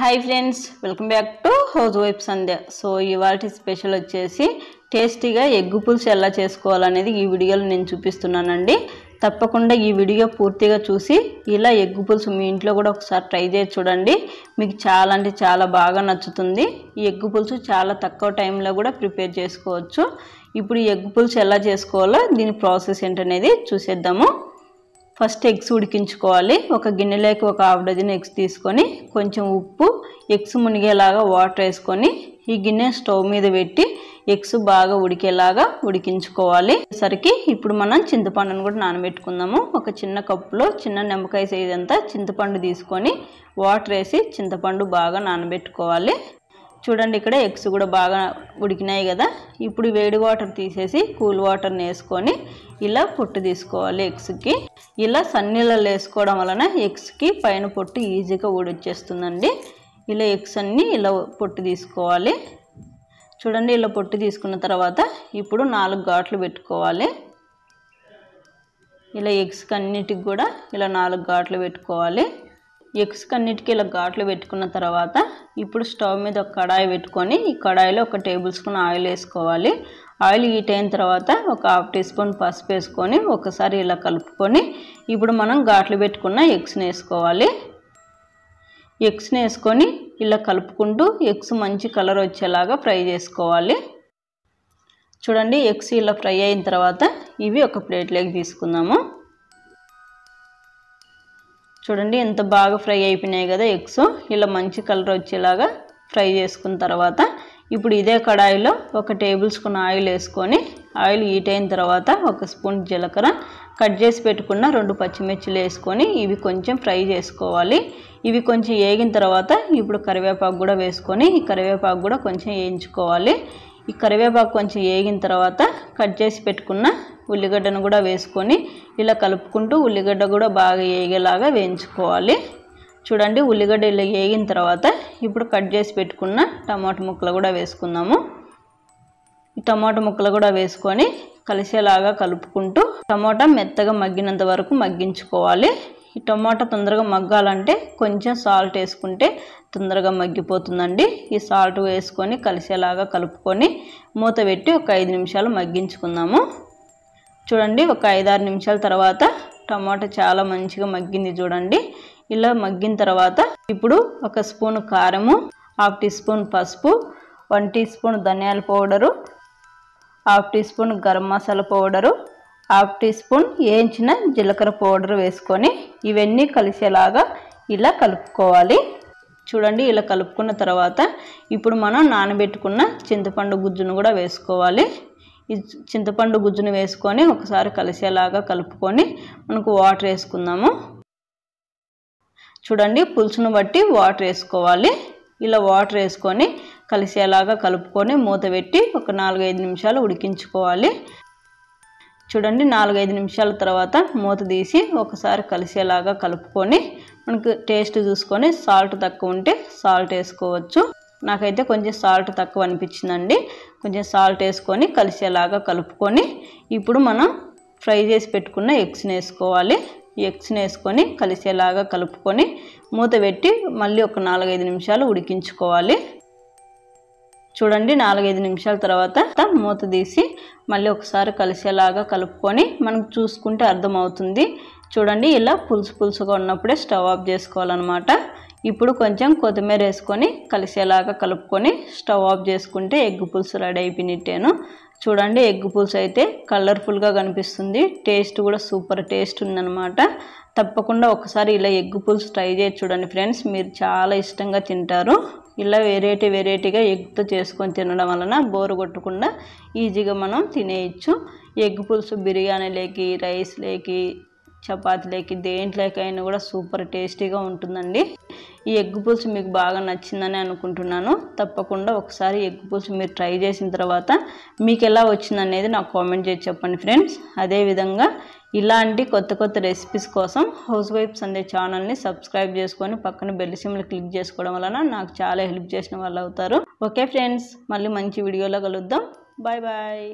hi friends welcome back to housewife Sandhya so ఇవాళ special వచ్చేసి టేస్టీగా ఎగ్గు పులుసు ఎలా చేసుకోవాలనేది ఈ వీడియోలో నేను చూపిస్తున్నానండి తప్పకుండా ఈ వీడియో పూర్తిగా చూసి ఇలా ఎగ్గు పులుసు మీ ఇంట్లో కూడా ఒకసారి ట్రై చేసి చూడండి మీకు చాలా అంటే చాలా బాగా నచ్చుతుంది ఈ ఎగ్గు పులుసు చాలా తక్కువ టైంలో కూడా ప్రిపేర్ చేసుకోవచ్చు ఇప్పుడు ఈ ఎగ్గు పులుసు ఎలా చేసుకోవాలో దీని ప్రాసెస్ ఏంటనేది చూసేద్దాము ఫస్ట్ ఎగ్స్ ఉడికించుకోవాలి ఒక గిన్నెలోకి ఒక హాఫ్ డజన్ ఎగ్స్ తీసుకొని కొంచెం ఉప్పు ఎగ్స్ మునిగేలాగా వాటర్ వేసుకొని ఈ గిన్నె స్టవ్ మీద పెట్టి ఎగ్స్ బాగా ఉడికేలాగా ఉడికించుకోవాలి సరికి ఇప్పుడు మనం చింతపండును కూడా నానబెట్టుకుందాము ఒక చిన్న కప్పులో చిన్న నిమ్మకాయ సైజ్ అంతా చింతపండు తీసుకొని వాటర్ వేసి చింతపండు బాగా నానబెట్టుకోవాలి చూడండి ఇక్కడ ఎగ్స్ కూడా బాగా ఉడికినాయి కదా ఇప్పుడు వేడి వాటర్ తీసేసి కూల్ వాటర్ని వేసుకొని ఇలా పొట్టు తీసుకోవాలి ఎగ్స్కి ఇలా సన్నీళ్ళలో వేసుకోవడం వలన ఎగ్స్కి పైన పొట్టు ఈజీగా ఊడొచ్చేస్తుందండి ఇలా ఎగ్స్ అన్నీ ఇలా పొట్టు తీసుకోవాలి చూడండి ఇలా పొట్టు తీసుకున్న తర్వాత ఇప్పుడు నాలుగు ఘాట్లు పెట్టుకోవాలి ఇలా ఎగ్స్కి అన్నిటికి కూడా ఇలా నాలుగు ఘాట్లు పెట్టుకోవాలి ఎగ్స్కి అన్నిటికీ ఇలా ఘాట్లు పెట్టుకున్న తర్వాత ఇప్పుడు స్టవ్ మీద ఒక కడాయి పెట్టుకొని ఈ కడాయిలో ఒక టేబుల్ స్పూన్ ఆయిల్ వేసుకోవాలి ఆయిల్ హీట్ అయిన తర్వాత ఒక హాఫ్ టీ స్పూన్ పసుపు వేసుకొని ఒకసారి ఇలా కలుపుకొని ఇప్పుడు మనం ఘాట్లు పెట్టుకున్న ఎగ్స్ని వేసుకోవాలి ఎగ్స్ని వేసుకొని ఇలా కలుపుకుంటూ ఎగ్స్ మంచి కలర్ వచ్చేలాగా ఫ్రై చేసుకోవాలి చూడండి ఎగ్స్ ఇలా ఫ్రై అయిన తర్వాత ఇవి ఒక ప్లేట్లోకి తీసుకుందాము చూడండి ఎంత బాగా ఫ్రై అయిపోయినాయి కదా ఎగ్స్ ఇలా మంచి కలర్ వచ్చేలాగా ఫ్రై చేసుకున్న తర్వాత ఇప్పుడు ఇదే కడాయిలో ఒక టేబుల్ స్పూన్ ఆయిల్ వేసుకొని ఆయిల్ హీట్ అయిన తర్వాత ఒక స్పూన్ జీలకర్ర కట్ చేసి పెట్టుకున్న రెండు పచ్చిమిర్చిలు వేసుకొని ఇవి కొంచెం ఫ్రై చేసుకోవాలి ఇవి కొంచెం వేగిన తర్వాత ఇప్పుడు కరివేపాకు కూడా వేసుకొని ఈ కరివేపాకు కూడా కొంచెం వేయించుకోవాలి ఈ కరివేపాకు కొంచెం వేగిన తర్వాత కట్ చేసి పెట్టుకున్న ఉల్లిగడ్డను కూడా వేసుకొని ఇలా కలుపుకుంటూ ఉల్లిగడ్డ కూడా బాగా వేగేలాగా వేయించుకోవాలి చూడండి ఉల్లిగడ్డ ఇలా వేగిన తర్వాత ఇప్పుడు కట్ చేసి పెట్టుకున్న టమాటా ముక్కలు కూడా వేసుకుందాము ఈ టమాటా ముక్కలు కూడా వేసుకొని కలిసేలాగా కలుపుకుంటూ టమాటా మెత్తగా మగ్గినంత వరకు మగ్గించుకోవాలి ఈ టమాటా తొందరగా మగ్గాలంటే కొంచెం సాల్ట్ వేసుకుంటే తొందరగా మగ్గిపోతుందండి ఈ సాల్ట్ వేసుకొని కలిసేలాగా కలుపుకొని మూత పెట్టి ఒక ఐదు నిమిషాలు మగ్గించుకుందాము చూడండి ఒక ఐదారు నిమిషాల తర్వాత టమాటా చాలా మంచిగా మగ్గింది చూడండి ఇలా మగ్గిన తర్వాత ఇప్పుడు ఒక స్పూన్ కారము హాఫ్ టీ స్పూన్ పసుపు వన్ టీ స్పూన్ ధనియాల powder half teaspoon garam masala powder half teaspoon వేయించిన జీలకర్ర పౌడర్ వేసుకొని ఇవన్నీ కలిసేలాగా ఇలా కలుపుకోవాలి చూడండి ఇలా కలుపుకున్న తర్వాత ఇప్పుడు మనం నానబెట్టుకున్న చింతపండు గుజ్జును కూడా వేసుకోవాలి ఈ చింతపండు గుజ్జును వేసుకొని ఒకసారి కలిసేలాగా కలుపుకొని మనకు వాటర్ వేసుకుందాము చూడండి పులుసును బట్టి వాటర్ వేసుకోవాలి ఇలా వాటర్ వేసుకొని కలిసేలాగా కలుపుకొని మూత పెట్టి ఒక నాలుగైదు నిమిషాలు ఉడికించుకోవాలి చూడండి నాలుగైదు నిమిషాల తర్వాత మూత తీసి ఒకసారి కలిసేలాగా కలుపుకొని మనకు టేస్ట్ చూసుకొని సాల్ట్ తక్కువ ఉంటే సాల్ట్ వేసుకోవచ్చు నాకైతే కొంచెం సాల్ట్ తక్కువ అనిపించిందండి కొంచెం సాల్ట్ వేసుకొని కలిసేలాగా కలుపుకొని ఇప్పుడు మనం ఫ్రై చేసి పెట్టుకున్న ఎగ్స్ని వేసుకోవాలి ఎగ్స్ని వేసుకొని కలిసేలాగా కలుపుకొని మూత పెట్టి మళ్ళీ ఒక నాలుగైదు నిమిషాలు ఉడికించుకోవాలి చూడండి నాలుగైదు నిమిషాల తర్వాత మూత తీసి మళ్ళీ ఒకసారి కలిసేలాగా కలుపుకొని మనం చూసుకుంటే అర్థమవుతుంది చూడండి ఇలా పులుసు పులుసుగా ఉన్నప్పుడే స్టవ్ ఆఫ్ చేసుకోవాలన్నమాట ఇప్పుడు కొంచెం కొత్తిమీర వేసుకొని కలిసేలాగా కలుపుకొని స్టవ్ ఆఫ్ చేసుకుంటే ఎగ్ పులుసు రెడీ అయిపోయినట్టేను చూడండి ఎగ్ పులుసు అయితే కలర్ఫుల్గా కనిపిస్తుంది టేస్ట్ కూడా సూపర్ టేస్ట్ ఉందనమాట తప్పకుండా ఒకసారి ఇలా ఎగ్ పులుసు ట్రై చేసి చూడండి ఫ్రెండ్స్ మీరు చాలా ఇష్టంగా తింటారు ఇలా వెరైటీ వెరైటీగా ఎగ్తో చేసుకొని తినడం వలన బోరు కొట్టకుండా ఈజీగా మనం తినేయచ్చు ఎగ్ పులుసు బిర్యానీలోకి లేకి చపాతీలోకి దేంట్లోకైనా కూడా సూపర్ టేస్టీగా ఉంటుందండి ఈ ఎగ్ పులుసు మీకు బాగా నచ్చిందని అనుకుంటున్నాను తప్పకుండా ఒకసారి ఎగ్ పులుసు మీరు ట్రై చేసిన తర్వాత మీకు ఎలా వచ్చిందనేది నాకు కామెంట్ చేసి చెప్పండి ఫ్రెండ్స్ అదేవిధంగా ఇలాంటి కొత్త కొత్త రెసిపీస్ కోసం హౌస్ వైఫ్స్ అనే ఛానల్ని సబ్స్క్రైబ్ చేసుకొని పక్కన బెల్ సిమ్లు క్లిక్ చేసుకోవడం వలన నాకు చాలా హెల్ప్ చేసిన వాళ్ళు అవుతారు ఓకే ఫ్రెండ్స్ మళ్ళీ మంచి వీడియోలో కలుద్దాం బాయ్ బాయ్